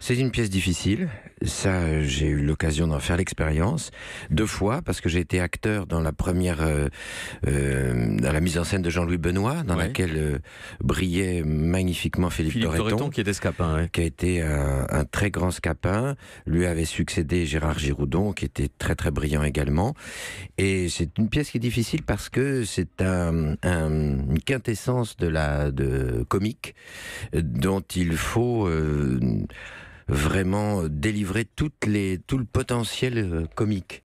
C'est une pièce difficile. Ça, j'ai eu l'occasion d'en faire l'expérience deux fois parce que j'ai été acteur dans la première, euh, euh dans la mise en scène de Jean-Louis Benoît, dans laquelle euh, brillait magnifiquement Philippe, qui était scapin, qui a été un, très grand scapin. Lui avait succédé Gérard Giroudon, qui était très très brillant également. Et c'est une pièce qui est difficile parce que c'est un, une quintessence de la de comique euh, dont il faut vraiment euh, délivrer toutes les, tout le potentiel euh, comique.